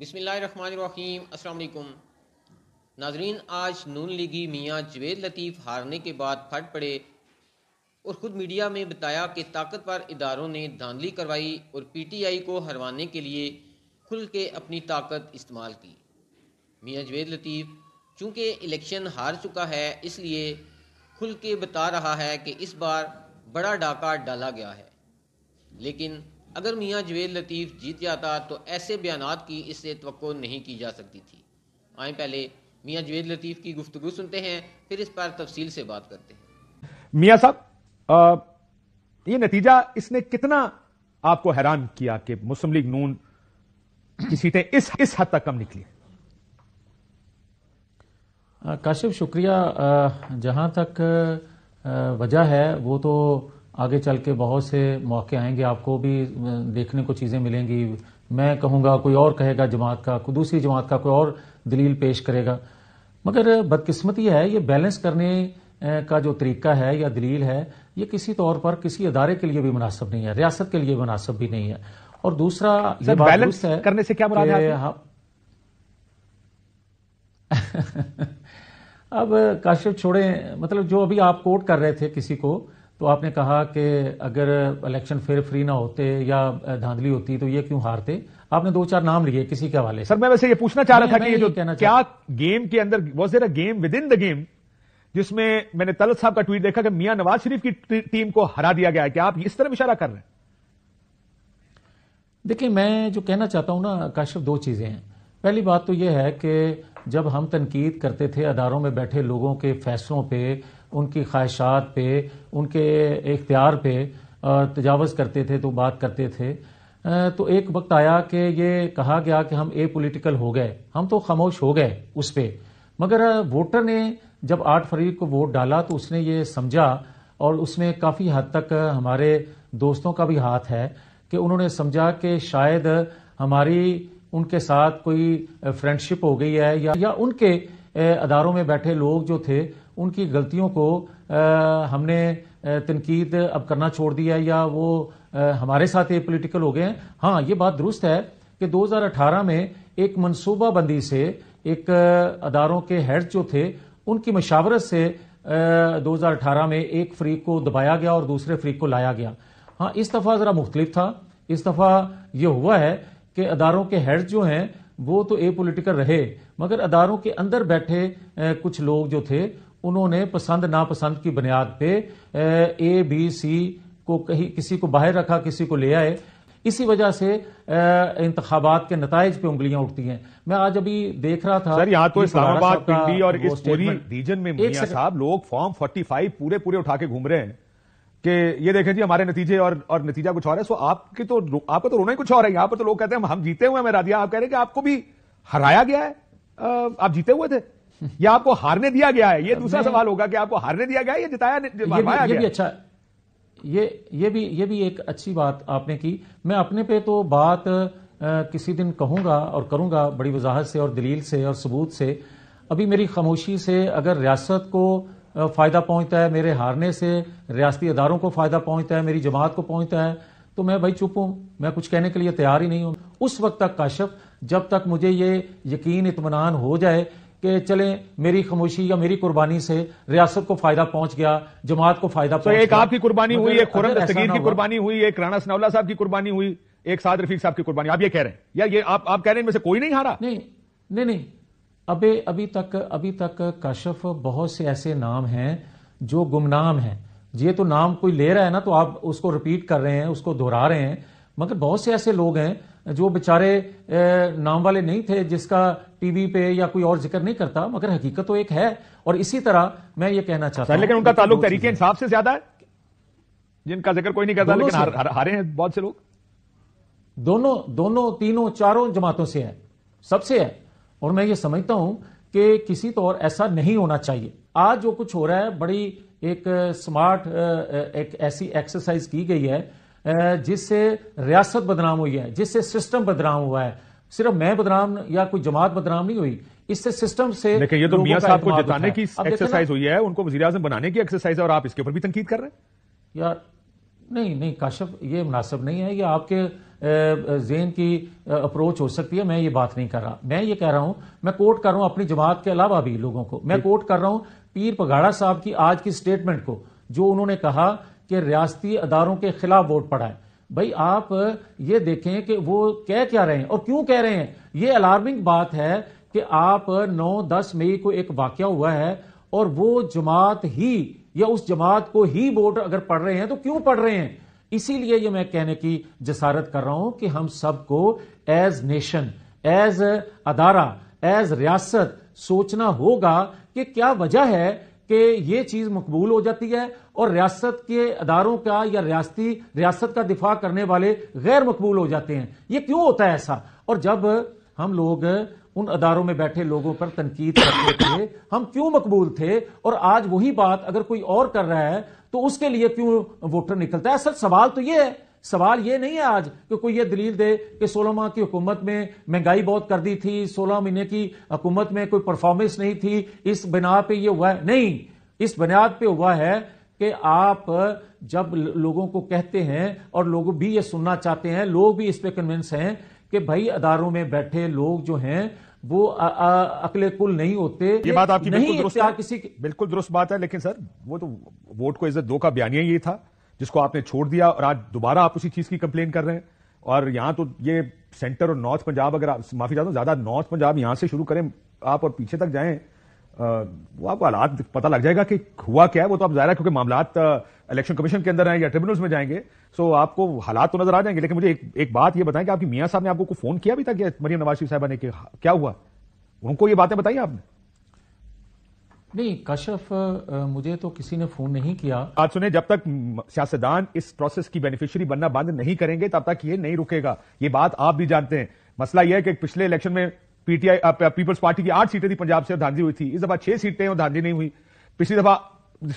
बिसमीम् अल्लाम नाजरीन आज नून लीगी मियाँ जवेद लतीफ़ हारने के बाद फट पड़े और ख़ुद मीडिया में बताया कि ताकतवर इदारों ने धांधली करवाई और पी टी आई को हरवाने के लिए खुल के अपनी ताकत इस्तेमाल की मियाँ जवेद लतीफ़ चूँकि इलेक्शन हार चुका है इसलिए खुल के बता रहा है कि इस बार बड़ा डाका डाला गया है लेकिन अगर मियाँ जवेद लतीफ़ जीत जाता तो ऐसे बयान की इससे तो नहीं की जा सकती थी आए पहले मियाँ जवेद लतीफ़ की गुफ्तु सुनते हैं फिर इस पर तफसील से बात करते हैं मियाँ साहब ये नतीजा इसने कितना आपको हैरान किया कि मुस्लिम लीग नून की सीटें इस इस हद तक कम निकली काशिफ शुक्रिया जहां तक वजह है वो तो आगे चल के बहुत से मौके आएंगे आपको भी देखने को चीज़ें मिलेंगी मैं कहूंगा कोई और कहेगा जमात का कोई दूसरी जमात का कोई और दलील पेश करेगा मगर बदकिस्मती है ये बैलेंस करने का जो तरीका है या दलील है ये किसी तौर पर किसी अदारे के लिए भी मुनासब नहीं है रियासत के लिए मुनासब भी नहीं है और दूसरा ये बैलेंस है करने से क्या मुराद है हाँ अब काशिफ छोड़े मतलब जो अभी आप कोट कर रहे थे किसी को तो आपने कहा कि अगर इलेक्शन फिर फ्री ना होते या धांधली होती तो ये क्यों हारते आपने दो चार नाम लिए किसी के हवाले सर मैं वैसे ये पूछना चाह रहा था कि ये जो क्या गेम के अंदर was there a game within the game जिसमें मैंने तलत साहब का ट्वीट देखा कि मियां नवाज शरीफ की टीम को हरा दिया गया है क्या आप इस तरह इशारा कर रहे हैं देखिए मैं जो कहना चाहता हूं ना काशिफ दो चीजें हैं पहली बात तो यह है कि जब हम तनकीद करते थे अदारों में बैठे लोगों के फैसलों पर उनकी ख्वाहिशात पे उनके इख्तियार पे तजावज़ करते थे तो बात करते थे तो एक वक्त आया कि ये कहा गया कि हम ए पोलिटिकल हो गए हम तो खामोश हो गए उस पर मगर वोटर ने जब आठ फरवरी को वोट डाला तो उसने ये समझा और उसमें काफ़ी हद तक हमारे दोस्तों का भी हाथ है कि उन्होंने समझा कि शायद हमारी उनके साथ कोई फ्रेंडशिप हो गई है या, या उनके अदारों में बैठे लोग जो थे उनकी गलतियों को हमने तनकीद अब करना छोड़ दिया या वो हमारे साथ ये पोलिटिकल हो गए हैं हाँ ये बात दुरुस्त है कि 2018 में एक मनसूबाबंदी से एक अदारों के हेड जो थे उनकी मशावरत से 2018 में एक फ्रीक को दबाया गया और दूसरे फ्रीक को लाया गया हाँ इस दफ़ा ज़रा मुख्तलिफ था इस दफ़ा यह हुआ है कि अदारों के हेड जो हैं वो तो ए पोलिटिकल रहे मगर अदारों के अंदर बैठे कुछ लोग जो थे उन्होंने पसंद नापसंद की बुनियाद पे ए बी सी को कहीं किसी को बाहर रखा किसी को ले आए इसी वजह से इंतबात के नतज पे उंगलियां उठती हैं मैं आज अभी देख रहा था सर यहाँ तो इस्लामाबाद पिंडी और इस पूरी रीजन में साहब लोग फॉर्म फोर्टी फाइव पूरे पूरे उठा के घूम रहे हैं कि ये देखें जी हमारे नतीजे और और नतीजा कुछ और है सो आपके तो आपका तो रोना ही कुछ और है यहाँ पर तो लोग कहते हैं हम जीते हुए हैं राधिया आप कह रहे हैं कि आपको भी हराया गया है आप जीते हुए थे या आपको हारने दिया गया है ये दूसरा सवाल होगा कि आपको हारने दिया गया है या जिताया गया भी अच्छा ये ये भी ये भी एक अच्छी बात आपने की मैं अपने पे तो बात आ, किसी दिन कहूंगा और करूंगा बड़ी वजाहत से और दलील से और सबूत से अभी मेरी खामोशी से अगर रियासत को फ़ायदा पहुंचता है मेरे हारने से रियाती अदारों को फ़ायदा पहुंचता है मेरी जमात को पहुंचता है तो मैं भाई चुप हूं मैं कुछ कहने के लिए तैयार ही नहीं हूं उस वक्त तक काशफ जब तक मुझे ये यकीन इतमान हो जाए कि चले मेरी खामोशी या मेरी कुर्बानी से रियासत को फायदा पहुंच गया जमात को फायदा तो एक आपकी कुर्बानी हुई एक खुरम दस्तगीर की कुर्बानी हुई एक राणा सनावला साहब की कुर्बानी हुई एक साद रफीक साहब की कुर्बानी आप ये कह रहे हैं या ये आप आप कह रहे हैं इनमें से कोई नहीं हारा नहीं नहीं नहीं अभी अभी तक अभी तक कशफ बहुत से ऐसे नाम हैं जो गुमनाम हैं ये तो नाम कोई ले रहा है ना तो आप उसको रिपीट कर रहे हैं उसको दोहरा रहे हैं मगर बहुत से ऐसे लोग हैं जो बेचारे नाम वाले नहीं थे जिसका टीवी पे या कोई और जिक्र नहीं करता मगर हकीकत तो एक है और इसी तरह मैं ये कहना चाहता हूँ लेकिन उनका ताल्लुक तरीके इंसाफ से ज्यादा है जिनका जिक्र कोई नहीं करता लेकिन हारे हैं बहुत से लोग दोनों दोनों तीनों चारों जमातों से है सबसे है और मैं ये समझता हूं कि किसी तौर तो ऐसा नहीं होना चाहिए आज जो कुछ हो रहा है बड़ी एक स्मार्ट एक ऐसी एक्सरसाइज की गई है जिससे रियासत बदनाम हुई है जिससे सिस्टम बदनाम हुआ है सिर्फ मैं बदनाम या कोई जमात बदनाम नहीं हुई इससे सिस्टम से ये तो मियां साहब को जताने की एक्सरसाइज हुई है उनको वजी बनाने की एक्सरसाइज है और आप इसके ऊपर भी तनकीद कर रहे हैं यार नहीं नहीं काशफ ये मुनासिब नहीं है ये आपके जेन की अप्रोच हो सकती है मैं ये बात नहीं कर रहा मैं ये कह रहा हूं मैं कोट कर रहा हूं अपनी जमात के अलावा भी लोगों को मैं कोट कर रहा हूं पीर पगाड़ा साहब की आज की स्टेटमेंट को जो उन्होंने कहा कि रियासती अदारों के खिलाफ वोट पड़ाएं भाई आप ये देखें कि वो कह क्या रहे हैं और क्यों कह रहे हैं ये अलार्मिंग बात है कि आप 9-10 मई को एक वाक्य हुआ है और वो जमात ही या उस जमात को ही वोट अगर पढ़ रहे हैं तो क्यों पढ़ रहे हैं इसीलिए ये मैं कहने की जसारत कर रहा हूं कि हम सबको एज नेशन एज अदारा एज रियासत सोचना होगा कि क्या वजह है कि ये चीज मकबूल हो जाती है और रियासत के अदारों का या रियाती रियासत का दिफा करने वाले गैर मकबूल हो जाते हैं ये क्यों होता है ऐसा और जब हम लोग उन अदारों में बैठे लोगों पर तनकीद करते थे हम क्यों मकबूल थे और आज वही बात अगर कोई और कर रहा है तो उसके लिए क्यों वोटर निकलता है असल सवाल तो ये है सवाल ये नहीं है आज कि कोई ये दलील दे कि सोलह माह की हुकूमत में महंगाई बहुत कर दी थी सोलह महीने की हुकूमत में कोई परफॉर्मेंस नहीं थी इस बिना पे ये हुआ है नहीं इस बुनियाद पे हुआ है कि आप जब लोगों को कहते हैं और लोग भी ये सुनना चाहते हैं लोग भी इस पे कन्विंस हैं कि भाई अदारों में बैठे लोग जो हैं वो अकले कुल नहीं होते ये बात आपकी बिल्कुल दुरुस्त किसी बिल्कुल दुरुस्त बात है लेकिन सर वो तो वोट को इज्जत दो का बयानिया ये था जिसको आपने छोड़ दिया और आज दोबारा आप उसी चीज की कंप्लेन कर रहे हैं और यहां तो ये सेंटर और नॉर्थ पंजाब अगर आप माफी चाहता हूं ज्यादा नॉर्थ पंजाब यहां से शुरू करें आप और पीछे तक जाएं वो आपको हालात पता लग जाएगा कि हुआ क्या है वो तो आप जाहिर है क्योंकि मामला इलेक्शन कमीशन के अंदर हैं या ट्रिब्यूनल्स में जाएंगे सो आपको हालात तो नजर आ जाएंगे लेकिन मुझे एक, एक बात ये बताएं कि आपकी मियाँ साहब ने आपको फोन किया भी था कि मरियम नवाज शरीफ साहबा ने कि हाँ, क्या हुआ उनको ये बातें बताई आपने नहीं कशफ मुझे तो किसी ने फोन नहीं किया आज सुने जब तक सियासतदान इस प्रोसेस की बेनिफिशियरी बनना बंद नहीं करेंगे तब तक ये नहीं रुकेगा ये बात आप भी जानते हैं मसला यह है कि पिछले इलेक्शन में पीटीआई पीपल्स पार्टी की आठ सीटें थी पंजाब से धांधी हुई थी इस दफा छह सीटें और धांधी नहीं हुई पिछली दफा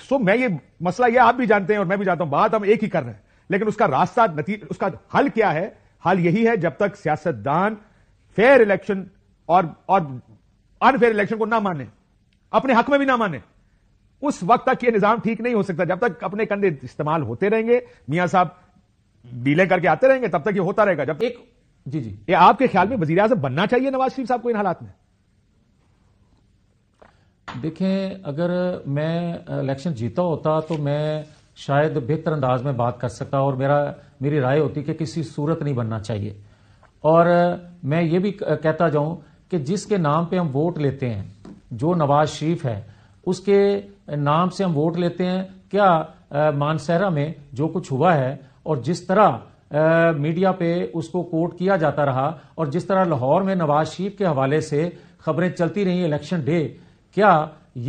सो मैं ये मसला ये आप भी जानते हैं और मैं भी जानता हूं बात हम एक ही कर रहे हैं लेकिन उसका रास्ता उसका हल क्या है हल यही है जब तक सियासतदान फेयर इलेक्शन और और अनफेयर इलेक्शन को ना माने अपने हक में भी ना माने उस वक्त तक ये निजाम ठीक नहीं हो सकता जब तक अपने कंधे इस्तेमाल होते रहेंगे मियां साहब डीले करके आते रहेंगे तब तक ये होता रहेगा जब एक जी जी ये आपके ख्याल में वजीर आजम बनना चाहिए नवाज शरीफ साहब को इन हालात में देखें अगर मैं इलेक्शन जीता होता तो मैं शायद बेहतर अंदाज में बात कर सकता और मेरा मेरी राय होती कि किसी सूरत नहीं बनना चाहिए और मैं ये भी कहता जाऊं कि जिसके नाम पे हम वोट लेते हैं जो नवाज शरीफ है उसके नाम से हम वोट लेते हैं क्या मानसहरा में जो कुछ हुआ है और जिस तरह मीडिया पे उसको कोट किया जाता रहा और जिस तरह लाहौर में नवाज शरीफ के हवाले से खबरें चलती रही इलेक्शन डे क्या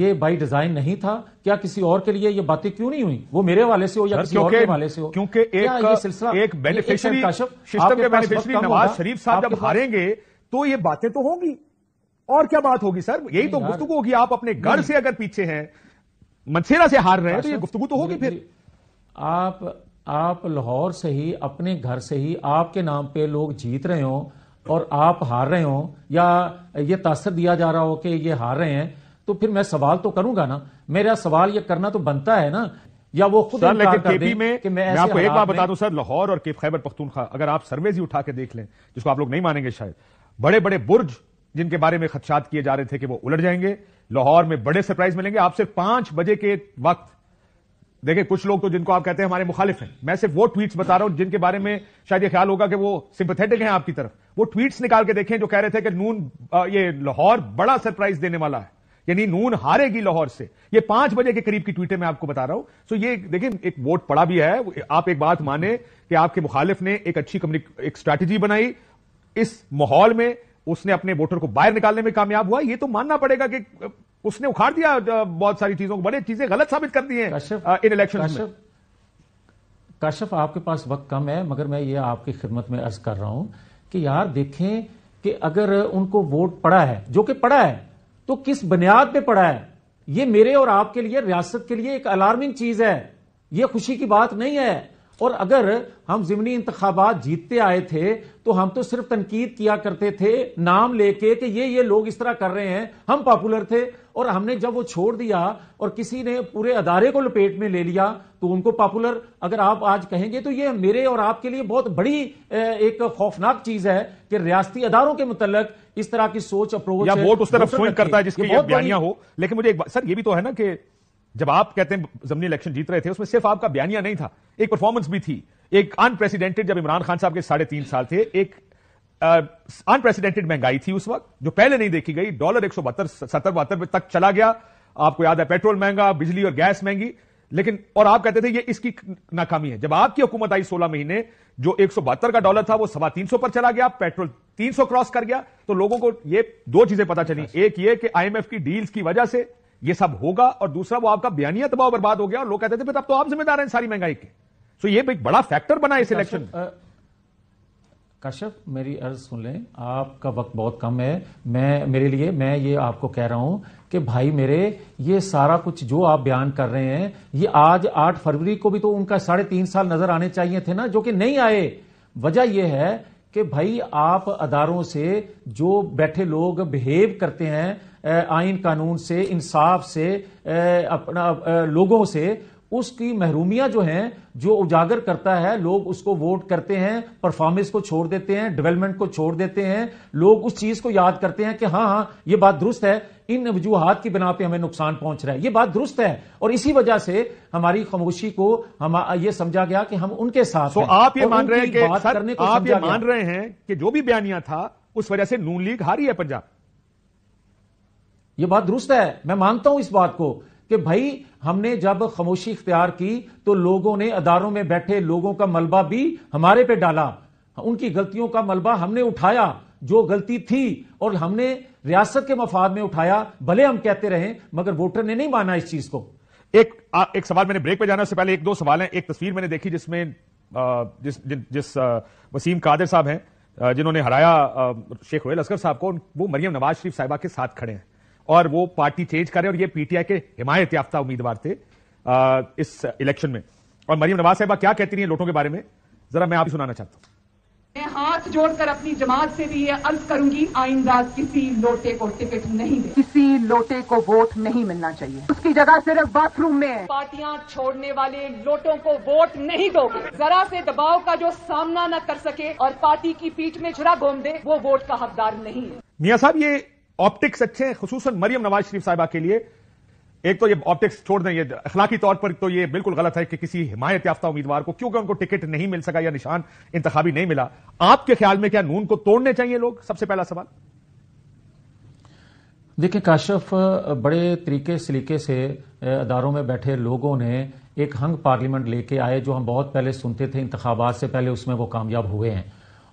ये बाई डिजाइन नहीं था क्या किसी और के लिए ये बातें क्यों नहीं हुई वो मेरे वाले से हो या किसी और के वाले से हो क्योंकि एक सिलसिला एक बेनिफिशियरी सिस्टम के बेनिफिशियरी नवाज शरीफ साहब जब हारेंगे तो ये बातें तो होंगी और क्या बात होगी सर यही तो गुफ्तगु होगी आप अपने घर से अगर पीछे हैं मनसेरा से हार रहे हैं तो ये गुफ्तगु तो होगी फिर आप आप लाहौर से ही अपने घर से ही आपके नाम पे लोग जीत रहे हो और आप हार रहे हो या ये तासर दिया जा रहा हो कि ये हार रहे हैं तो फिर मैं सवाल तो करूंगा ना मेरा सवाल ये करना तो बनता है ना या वो खुद लेकिन केपी में कि मैं, मैं आपको एक बात बता दूं सर लाहौर और खैबर पख्तूनखा अगर आप सर्वेज ही उठा के देख लें जिसको आप लोग नहीं मानेंगे शायद बड़े बड़े बुर्ज जिनके बारे में खदशात किए जा रहे थे कि वो उलट जाएंगे लाहौर में बड़े सरप्राइज मिलेंगे आप सिर्फ पांच बजे के वक्त देखिए कुछ लोग तो जिनको आप कहते हैं हमारे मुखालिफ हैं मैं सिर्फ वो ट्वीट्स बता रहा हूं जिनके बारे में शायद ये ख्याल होगा कि वो सिंपथेटिक हैं आपकी तरफ वो ट्वीट्स निकाल के देखें जो कह रहे थे कि नून ये लाहौर बड़ा सरप्राइज देने वाला है यानी नून हारेगी लाहौर से ये पांच बजे के करीब की ट्वीटें मैं आपको बता रहा हूं सो ये देखिए एक वोट पड़ा भी है आप एक बात माने कि आपके मुखालिफ ने एक अच्छी एक स्ट्रैटेजी बनाई इस माहौल में उसने अपने वोटर को बाहर निकालने में कामयाब हुआ ये तो मानना पड़ेगा कि उसने उखाड़ दिया बहुत सारी चीजों को बड़े चीजें गलत साबित कर दी हैं इन इलेक्शन काशफ आपके पास वक्त कम है मगर मैं ये आपकी खिदमत में अर्ज कर रहा हूं कि यार देखें कि अगर उनको वोट पड़ा है जो कि पड़ा है तो किस बुनियाद पे पड़ा है ये मेरे और आपके लिए रियासत के लिए एक अलार्मिंग चीज है ये खुशी की बात नहीं है और अगर हम जिमनी इंतबात जीतते आए थे तो हम तो सिर्फ तनकीद किया करते थे नाम लेके कि ये ये लोग इस तरह कर रहे हैं हम पॉपुलर थे और हमने जब वो छोड़ दिया और किसी ने पूरे अदारे को लपेट में ले लिया तो उनको पॉपुलर अगर आप आज कहेंगे तो ये मेरे और आपके लिए बहुत बड़ी एक खौफनाक चीज है कि रियाती अदारों के मुतलक इस तरह की सोच अप्रोच या वोट उस तरफ करता है जिसकी बयानियां हो लेकिन मुझे एक सर ये भी तो है ना कि जब आप कहते हैं जमनी इलेक्शन जीत रहे थे उसमें सिर्फ आपका बयानिया नहीं था एक परफॉर्मेंस भी थी एक अनप्रेसिडेंटेड जब इमरान खान साहब के साढ़े तीन साल थे एक अनप्रेसिडेंटेड महंगाई थी उस वक्त जो पहले नहीं देखी गई डॉलर एक सौ बहत्तर सत्तर बहत्तर तक चला गया आपको याद है पेट्रोल महंगा बिजली और गैस महंगी लेकिन और आप कहते थे ये इसकी नाकामी है जब आपकी हुकूमत आई सोलह महीने जो एक का डॉलर था वो सवा तीन पर चला गया पेट्रोल 300 क्रॉस कर गया तो लोगों को ये दो चीजें पता चली एक ये कि आईएमएफ की डील्स की वजह से ये सब होगा और दूसरा वो आपका बयानिया दबाव बर्बाद हो गया और लोग कहते थे तब तो आप जिम्मेदार हैं सारी महंगाई के सो ये एक बड़ा फैक्टर बना इस इलेक्शन में कश्यप मेरी अर्ज सुन लें आपका वक्त बहुत कम है मैं मेरे लिए मैं ये आपको कह रहा हूं कि भाई मेरे ये सारा कुछ जो आप बयान कर रहे हैं ये आज आठ फरवरी को भी तो उनका साढ़े तीन साल नजर आने चाहिए थे ना जो कि नहीं आए वजह यह है कि भाई आप अदारों से जो बैठे लोग बिहेव करते हैं आइन कानून से इंसाफ से अपना लोगों से उसकी महरूमियां जो हैं जो उजागर करता है लोग उसको वोट करते हैं परफॉर्मेंस को छोड़ देते हैं डेवलपमेंट को छोड़ देते हैं लोग उस चीज को याद करते हैं कि हाँ हाँ ये बात दुरुस्त है इन वजूहत की बिना पे हमें नुकसान पहुंच रहा है ये बात दुरुस्त है और इसी वजह से हमारी खामोशी को हम ये समझा गया कि हम उनके साथ तो आप ये मान रहे हैं कि आप ये मान रहे हैं कि जो भी बयानिया था उस वजह से नून लीग हारी है पंजाब ये बात दुरुस्त है मैं मानता हूं इस बात को कि भाई हमने जब खामोशी इख्तियार की तो लोगों ने अदारों में बैठे लोगों का मलबा भी हमारे पे डाला उनकी गलतियों का मलबा हमने उठाया जो गलती थी और हमने रियासत के मफाद में उठाया भले हम कहते रहे मगर वोटर ने नहीं माना इस चीज को एक आ, एक सवाल मैंने ब्रेक पे जाने से पहले एक दो सवाल हैं एक तस्वीर मैंने देखी जिसमें जिस जिस, जिस वसीम कादिर साहब हैं जिन्होंने हराया शेख रोयल असगर साहब को वो मरियम नवाज शरीफ साहिबा के साथ खड़े हैं और वो पार्टी चेंज करें और ये पीटीआई के हिमायत याफ्ता उम्मीदवार थे इस इलेक्शन में और मरियम नवाज साहिबा क्या कहती रही है लोटों के बारे में जरा मैं आप सुनाना चाहता हूँ मैं हाथ जोड़कर अपनी जमात से भी ये अर्ज करूंगी आइंदा किसी लोटे को टिकट नहीं दे किसी लोटे को वोट नहीं मिलना चाहिए उसकी जगह सिर्फ बाथरूम में है पार्टियां छोड़ने वाले लोटों को वोट नहीं दोगे जरा से दबाव का जो सामना न कर सके और पार्टी की पीठ में जरा घोम दे वो वोट का हकदार नहीं है मियाँ साहब ये ऑप्टिक्स अच्छे हैं खसूस मरियम नवाज शरीफ साहिबा के लिए एक तो ये ऑप्टिक्स छोड़ दें ये अखलाकी तौर पर तो ये बिल्कुल गलत है कि किसी हिमायत याफ्ता उम्मीदवार को क्योंकि उनको टिकट नहीं मिल सका या निशान इंतबी नहीं मिला आपके ख्याल में क्या नून को तोड़ने चाहिए लोग सबसे पहला सवाल देखिए काशफ बड़े तरीके सलीके से अदारों में बैठे लोगों ने एक हंग पार्लियामेंट लेके आए जो हम बहुत पहले सुनते थे इंतबात से पहले उसमें वो कामयाब हुए हैं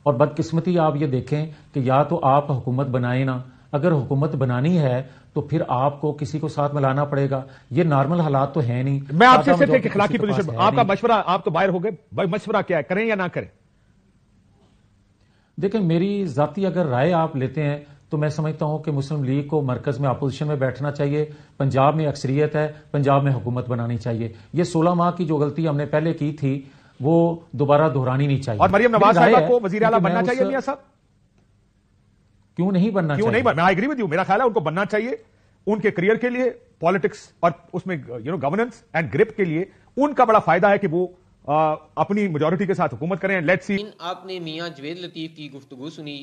और बदकिस्मती आप ये देखें कि या तो आप हुकूमत बनाए ना अगर हुकूमत बनानी है तो फिर आपको किसी को साथ मिलाना पड़ेगा ये नॉर्मल हालात तो है नहीं मैं आपसे सिर्फ एक इखलाकी पोजीशन आपका मशवरा आप तो बाहर हो गए भाई मशवरा क्या है करें या ना करें देखें मेरी जाती अगर राय आप लेते हैं तो मैं समझता हूं कि मुस्लिम लीग को मरकज में अपोजिशन में बैठना चाहिए पंजाब में अक्सरियत है पंजाब में हुकूमत बनानी चाहिए ये सोलह माह की जो गलती हमने पहले की थी वो दोबारा दोहरानी नहीं चाहिए और मरियम नवाज साहब को वजीर बनना चाहिए मियां साहब क्यों नहीं बनना क्यों चाहिए? नहीं बनना आई एग्री विद यू मेरा ख्याल है उनको बनना चाहिए उनके करियर के लिए पॉलिटिक्स और उसमें you know governance and grip के लिए उनका बड़ा फायदा है कि वो आ, अपनी मेजोरिटी के साथ हुकूमत करें लेट सी आपने मियाँ जवेद लतीफ की गुफ्तगु सुनी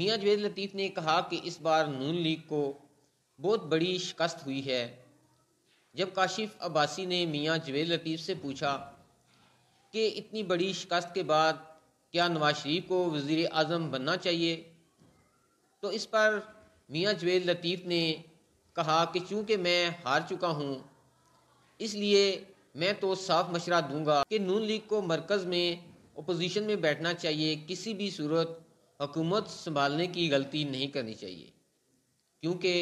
मियाँ जवेद लतीफ ने कहा कि इस बार नून लीग को बहुत बड़ी शिकस्त हुई है जब काशिफ अब्बासी ने मियाँ जवेद लतीफ से पूछा कि इतनी बड़ी शिकस्त के बाद क्या नवाज शरीफ को वजीर अजम बनना चाहिए तो इस पर मियाँ जवेद लतीफ़ ने कहा कि चूँकि मैं हार चुका हूँ इसलिए मैं तो साफ मशरा दूंगा कि नून लीग को मरकज़ में अपोजिशन में बैठना चाहिए किसी भी सूरत हुकूमत संभालने की गलती नहीं करनी चाहिए क्योंकि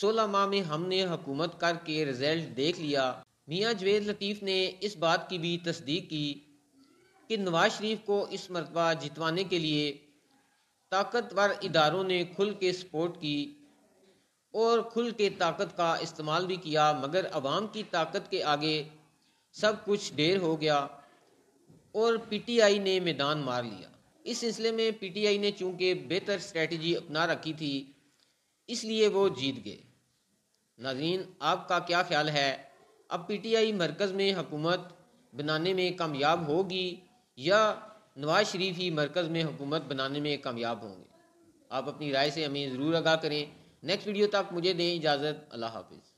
सोलह माह में हमने हुकूमत करके रिज़ल्ट देख लिया मियाँ जवेद लतीफ़ ने इस बात की भी तस्दीक की कि नवाज शरीफ को इस मरतबा जितवाने के लिए ताकतवर इदारों ने खुल के सपोर्ट की और खुल के ताकत का इस्तेमाल भी किया मगर आवाम की ताकत के आगे सब कुछ ढेर हो गया और पीटीआई ने मैदान मार लिया इस सिलसिले में पीटीआई ने चूंकि बेहतर स्ट्रेटजी अपना रखी थी इसलिए वो जीत गए नाजीन आपका क्या ख्याल है अब पीटीआई मरकज़ में हुकूमत बनाने में कामयाब होगी या नवाज शरीफ ही मरकज़ में हुकूमत बनाने में कामयाब होंगे आप अपनी राय से हमें ज़रूर आगाह करें नेक्स्ट वीडियो तक मुझे दें इजाज़त अल्लाह हाफिज़